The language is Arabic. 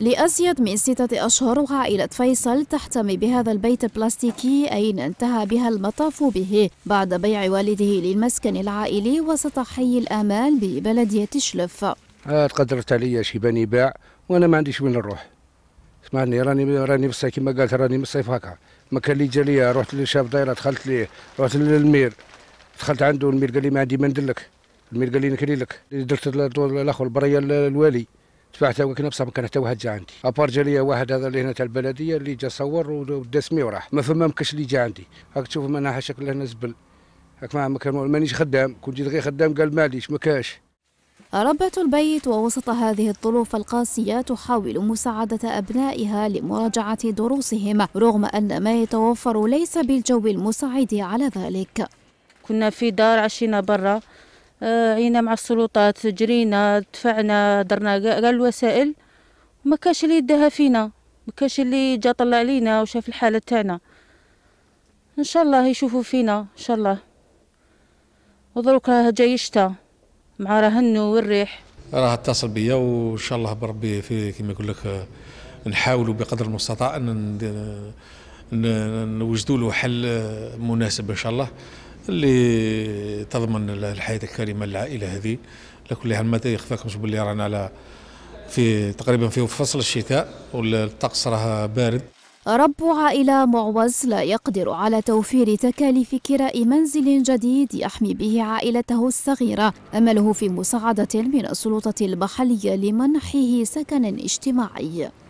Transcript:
لأزيد من ستة أشهر وعائلة فيصل تحتمي بهذا البيت البلاستيكي أين انتهى بها المطاف به بعد بيع والده للمسكن العائلي وسط حي الآمال ببلدية شلف تقدرت آه، عليا شي بني باع وأنا ما عنديش وين نروح اسمعني راني راني بصح كما قالت راني بالصيف هكا ما كان لي ليا رحت للشاب دايره دخلت ليه رحت للمير دخلت عنده المير قال لي ما عندي ما ندلك المير قال لي نكري لك درت الاخر البريه الوالي تبعت ويك بصح ما كانت توها جا عندي ابارجا لي واحد هذا اللي هنا تاع البلديه اللي جا صور ودسمي وراح ما فما مكش اللي جا عندي هاك تشوف منها شكل هنا زبل هاك ما كان مانيش خدام كنت جيت غير خدام قال ماليش ما كاش ربة البيت ووسط هذه الظروف القاسية تحاول مساعدة أبنائها لمراجعة دروسهم رغم أن ما يتوفر ليس بالجو المساعد على ذلك كنا في دار عشينا برا عينا آه، مع السلطات جرينا دفعنا درنا كاع الوسائل وما كانش اللي يداها فينا ما كانش اللي جا طلع لينا وشاف الحاله تاعنا ان شاء الله يشوفوا فينا ان شاء الله ودروك راه جاي شتا مع رهنو والريح راه اتصل بيا وان شاء الله بربي في كما يقول لك نحاولوا بقدر المستطاع ان نوجدوا له حل مناسب ان شاء الله اللي تضمن الحياه الكريمه للعائله هذه لكل كل حال يخفاكم باللي رانا على في تقريبا في فصل الشتاء والطقس راه بارد رب عائلة معوز لا يقدر على توفير تكاليف كراء منزل جديد يحمي به عائلته الصغيرة أمله في مساعدة من السلطة المحلية لمنحه سكن اجتماعي